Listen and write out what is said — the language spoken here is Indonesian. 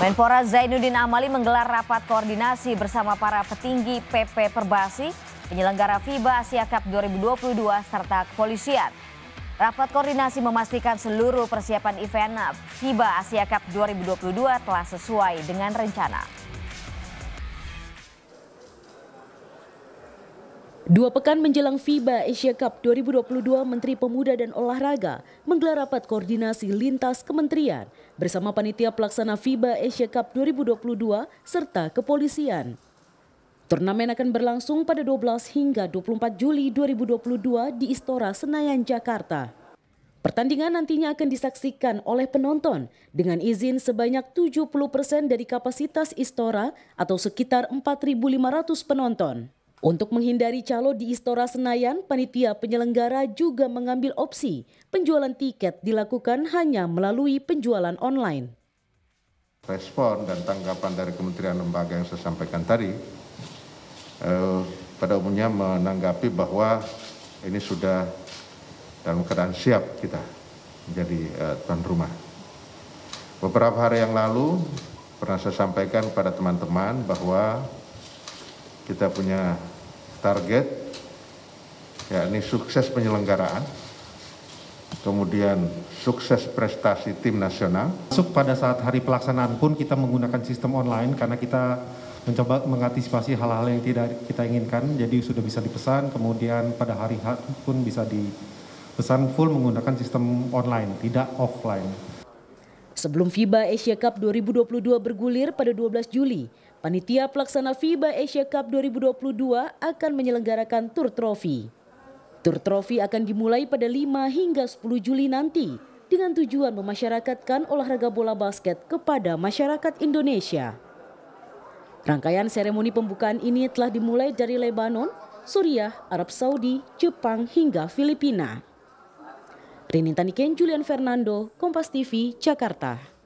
Menpora Zainuddin Amali menggelar rapat koordinasi bersama para petinggi PP Perbasi, penyelenggara FIBA Asia Cup 2022 serta kepolisian. Rapat koordinasi memastikan seluruh persiapan event FIBA Asia Cup 2022 telah sesuai dengan rencana. Dua pekan menjelang FIBA Asia Cup 2022, Menteri Pemuda dan Olahraga menggelar rapat koordinasi lintas kementerian bersama panitia pelaksana FIBA Asia Cup 2022 serta kepolisian. Turnamen akan berlangsung pada 12 hingga 24 Juli 2022 di Istora Senayan, Jakarta. Pertandingan nantinya akan disaksikan oleh penonton dengan izin sebanyak 70% persen dari kapasitas Istora atau sekitar 4.500 penonton. Untuk menghindari calo di Istora Senayan, panitia penyelenggara juga mengambil opsi penjualan tiket dilakukan hanya melalui penjualan online. Respon dan tanggapan dari kementerian lembaga yang saya sampaikan tadi, eh, pada umumnya menanggapi bahwa ini sudah dalam keadaan siap kita menjadi eh, tuan rumah. Beberapa hari yang lalu pernah saya sampaikan kepada teman-teman bahwa kita punya target yakni sukses penyelenggaraan kemudian sukses prestasi tim nasional. Masuk pada saat hari pelaksanaan pun kita menggunakan sistem online karena kita mencoba mengantisipasi hal-hal yang tidak kita inginkan, jadi sudah bisa dipesan, kemudian pada hari H pun bisa dipesan full menggunakan sistem online, tidak offline. Sebelum FIBA Asia Cup 2022 bergulir pada 12 Juli, panitia pelaksana FIBA Asia Cup 2022 akan menyelenggarakan tur trofi. Tur trofi akan dimulai pada 5 hingga 10 Juli nanti dengan tujuan memasyarakatkan olahraga bola basket kepada masyarakat Indonesia. Rangkaian seremoni pembukaan ini telah dimulai dari Lebanon, Suriah, Arab Saudi, Jepang hingga Filipina. Rinita Niken, Julian Fernando, Kompas TV, Jakarta.